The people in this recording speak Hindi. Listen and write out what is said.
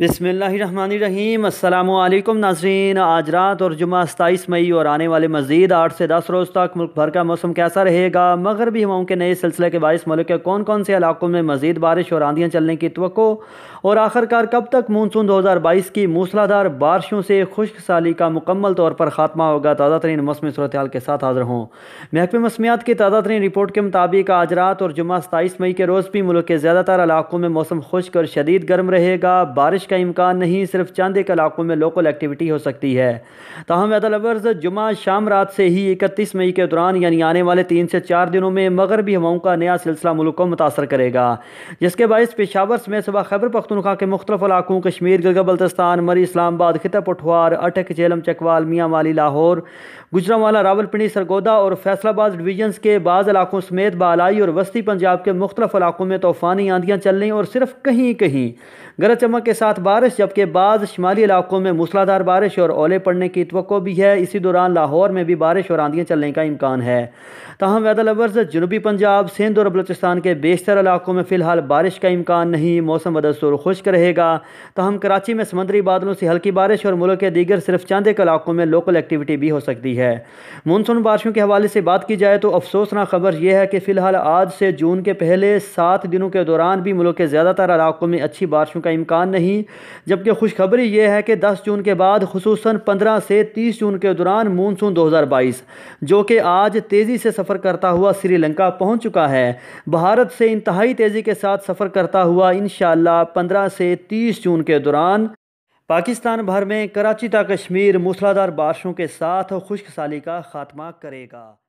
बसमीम अल्लाम नाजरीन आज रात और जुमा सताईस मई और आने वाले मजीद आठ से दस रोज़ तक मुल्क भर का मौसम कैसा रहेगा मगरबी हवाओं के नए सिलसिले के बायस मुल्क के कौन कौन से इलाकों में मजीद बारिश और आंधियाँ चलने की तो और आखिरकार कब तक मानसून दो हज़ार बाईस की मूसलाधार बारिशों से खुश्क साली का मुकम्मल तौर पर खात्मा होगा ताज़ा तरीन मौसम सूरत के साथ हाजिर हों महकमे मौसमियात की ताज़ा तरीन रिपोर्ट के मुताबिक आज रात और जुमा सताईस मई के रोज़ भी मुल्क के ज़्यादातर इलाकों में मौसम खुश्क और शदीद गर्म रहेगा बारिश का इम्कान नहीं सिर्फ चंद एक इलाकों में लोकल एक्टिविटी हो सकती है तहम लवर्स जुमा शाम रात से ही इकतीस मई के दौरान यानी आने वाले तीन से चार दिनों में मगरबी हवाओं का नया सिलसिला मुल्क को मुतासर करेगा जिसके बायस पेशावर में सुबह खैबर पख्तनखा के मुख्तफ इलाकों कश्मीर गलगा बल्तस्तान मरी इस्लामाबाद खिता पठवार अटक झेलम चकवाल मियाँ वाली लाहौर गुजरावाला रावलपिंडी सरगोदा और फैसलाबाद डिवीजन के बाद इलाकों समेत बालाई और वस्ती पंजाब के मुख्तफ इलाकों में तूफ़ानी आंधियाँ चलने और सिर्फ कहीं कहीं गरज चमक के साथ साथ बारिश जबकि बाद शुमाली इलाकों में मूसलाधार बारिश और ओले पड़ने की तो भी है इसी दौरान लाहौर में भी बारिश और आंधियाँ चलने का इम्कान है तहम वैदा लवर्स जनूबी पंजाब सिंध और बलोचिस्तान के बेशतर इलाकों में फ़िलहाल बारिश का इम्कान नहीं मौसम बदसूर खुश्क रहेगा तहम कराची में समंदरी बादलों से हल्की बारिश और मुल्क के दीगर सिर्फ चंद एक इलाकों में लोकल एक्टिविटी भी हो सकती है मानसून बारिशों के हवाले से बात की जाए तो अफसोसना खबर यह है कि फ़िलहाल आज से जून के पहले सात दिनों के दौरान भी मुल्क के ज़्यादातर इलाकों में अच्छी बारिशों का इम्कान नहीं जबकि खुशखबरी यह है कि 10 जून के बाद खसूस 15 से 30 जून के दौरान मानसून 2022 जो कि आज तेज़ी से सफ़र करता हुआ श्रीलंका पहुंच चुका है भारत से इंतहाई तेज़ी के साथ सफ़र करता हुआ इन 15 से तीस जून के दौरान पाकिस्तान भर में कराची तक कश्मीर मूसलाधार बारिशों के साथ खुश्क साली का खात्मा करेगा